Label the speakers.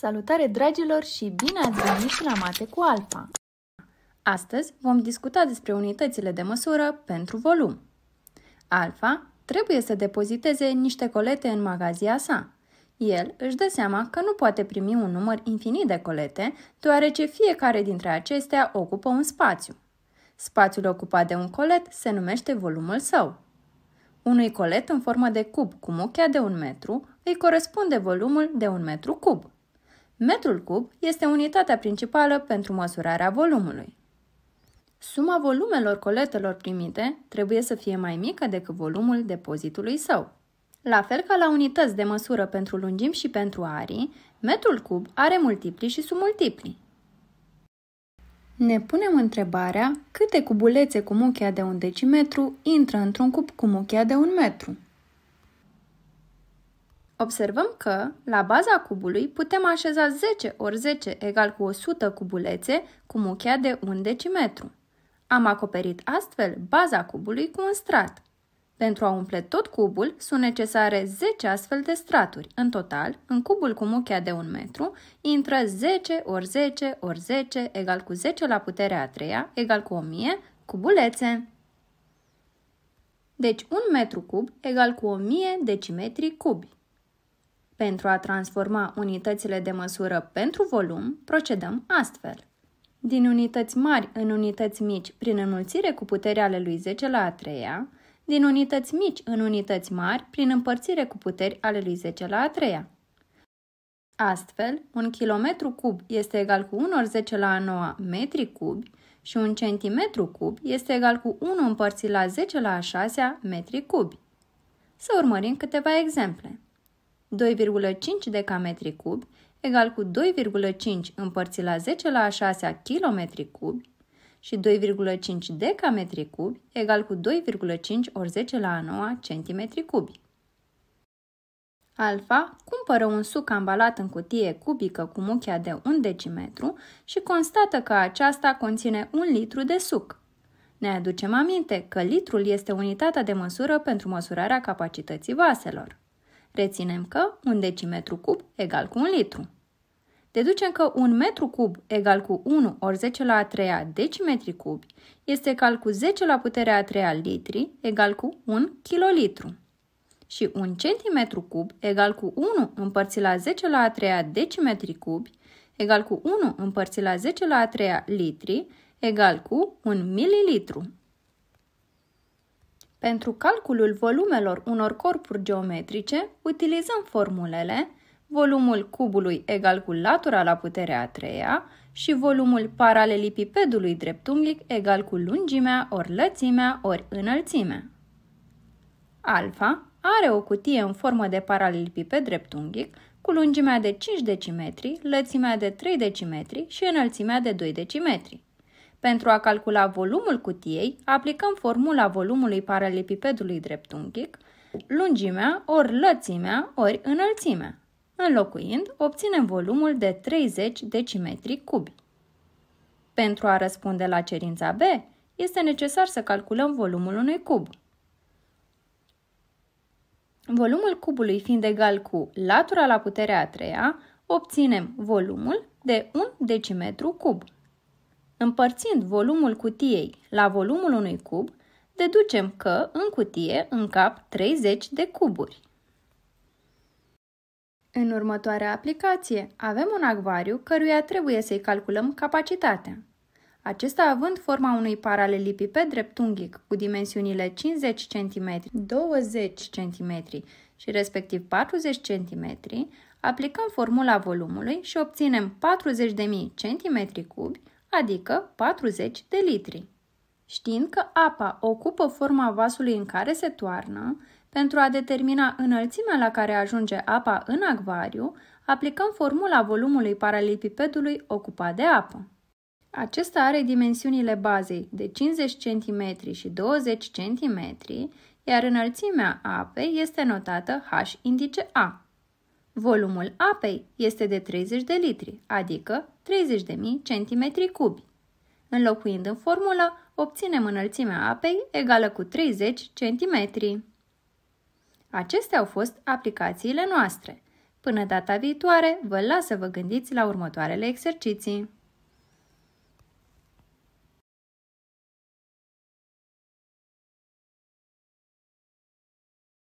Speaker 1: Salutare dragilor și bine ați venit la Mate cu Alfa! Astăzi vom discuta despre unitățile de măsură pentru volum. Alfa trebuie să depoziteze niște colete în magazia sa. El își dă seama că nu poate primi un număr infinit de colete, deoarece fiecare dintre acestea ocupă un spațiu. Spațiul ocupat de un colet se numește volumul său. Unui colet în formă de cub cu muchea de un metru îi corespunde volumul de un metru cub – Metrul cub este unitatea principală pentru măsurarea volumului. Suma volumelor coletelor primite trebuie să fie mai mică decât volumul depozitului său. La fel ca la unități de măsură pentru lungimi și pentru arii, metrul cub are multipli și submultipli. Ne punem întrebarea câte cubulețe cu muchia de un decimetru intră într-un cub cu muchia de un metru. Observăm că, la baza cubului, putem așeza 10 ori 10 egal cu 100 cubulețe cu muchea de 1 decimetru. Am acoperit astfel baza cubului cu un strat. Pentru a umple tot cubul, sunt necesare 10 astfel de straturi. În total, în cubul cu muchea de 1 metru, intră 10 ori 10 ori 10 egal cu 10 la puterea a treia egal cu 1000 cubulețe. Deci 1 metru cub egal cu 1000 decimetri cubi. Pentru a transforma unitățile de măsură pentru volum, procedăm astfel. Din unități mari în unități mici prin înmulțire cu puterea ale lui 10 la a treia, din unități mici în unități mari prin împărțire cu puteri ale lui 10 la a treia. Astfel, un kilometru cub este egal cu 1 ori 10 la a 9 metri cubi și un centimetru cub este egal cu 1 împărțit la 10 la a 6 metri cubi. Să urmărim câteva exemple. 2,5 decametri cubi egal cu 2,5 împărțit la 10 la a 6 km cubi și 2,5 decametri cubi egal cu 2,5 ori 10 la a 9 cm cubi. Alfa cumpără un suc ambalat în cutie cubică cu muchia de 1 decimetru și constată că aceasta conține 1 litru de suc. Ne aducem aminte că litrul este unitatea de măsură pentru măsurarea capacității vaselor. Reținem că un decimetru cub egal cu un litru. Deducem că un metru cub egal cu 1 ori 10 la a treia decimetri cubi este egal cu 10 la puterea a treia litri egal cu 1 kilolitru. Și un centimetru cub egal cu 1 împărțit la 10 la a treia decimetri cubi egal cu 1 împărțit la 10 la a treia litri egal cu 1 mililitru. Pentru calculul volumelor unor corpuri geometrice, utilizăm formulele volumul cubului egal cu latura la puterea a treia și volumul paralelipipedului dreptunghic egal cu lungimea ori lățimea ori înălțimea. Alfa are o cutie în formă de paralelipiped dreptunghic cu lungimea de 5 decimetri, lățimea de 3 decimetri și înălțimea de 2 decimetri. Pentru a calcula volumul cutiei, aplicăm formula volumului paralelepipedului dreptunghic, lungimea ori lățimea ori înălțimea. Înlocuind, obținem volumul de 30 decimetri cubi. Pentru a răspunde la cerința B, este necesar să calculăm volumul unui cub. Volumul cubului fiind egal cu latura la puterea a treia, obținem volumul de 1 decimetru cub. Împărțind volumul cutiei la volumul unui cub, deducem că în cutie încap 30 de cuburi. În următoarea aplicație avem un acvariu căruia trebuie să-i calculăm capacitatea. Acesta având forma unui paralelipiped dreptunghic cu dimensiunile 50 cm, 20 cm și respectiv 40 cm, aplicăm formula volumului și obținem 40.000 cm3 adică 40 de litri. Știind că apa ocupă forma vasului în care se toarnă, pentru a determina înălțimea la care ajunge apa în acvariu, aplicăm formula volumului paralipipedului ocupat de apă. Acesta are dimensiunile bazei de 50 cm și 20 cm, iar înălțimea apei este notată H indice A. Volumul apei este de 30 de litri, adică 30.000 cm cubi. Înlocuind în formulă, obținem înălțimea apei egală cu 30 cm. Acestea au fost aplicațiile noastre. Până data viitoare, vă las să vă gândiți la următoarele exerciții.